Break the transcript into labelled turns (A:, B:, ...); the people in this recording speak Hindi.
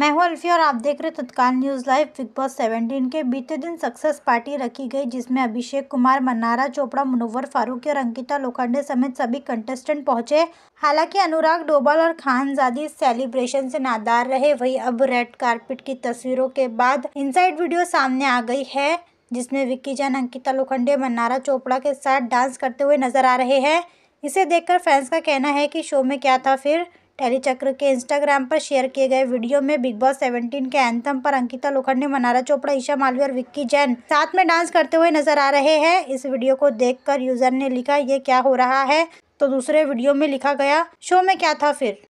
A: मैं हूं अल्फी और आप देख रहे Tatkal news live Bigg Boss seventeen के बीते दिन सक्सेस पार्टी रखी गई जिसमें अभिषेक कुमार मनारा चोपड़ा मुनव्वर फारूकी और अंकिता लोखंडे समेत सभी कंटेस्टेंट पहुंचे हालांकि अनुराग डोबाल और खानजादी इस सेलिब्रेशन से नादार रहे वही अब रेड कारपेट की तस्वीरों के बाद इनसाइड वीडियो सामने आ गई है जिसमें विक्की जैन अंकिता लोखंडे मन्नारा चोपड़ा के साथ डांस करते हुए नजर आ रहे हैं इसे देखकर फैंस का कहना है कि शो में क्या था फिर टेलीचक्र के इंस्टाग्राम पर शेयर किए गए वीडियो में बिग बॉस सेवेंटीन के एंथम पर अंकिता लोखंडी मनारा चोपड़ा ईशा मालवी और विक्की जैन साथ में डांस करते हुए नजर आ रहे हैं इस वीडियो को देखकर यूजर ने लिखा ये क्या हो रहा है तो दूसरे वीडियो में लिखा गया शो में क्या था फिर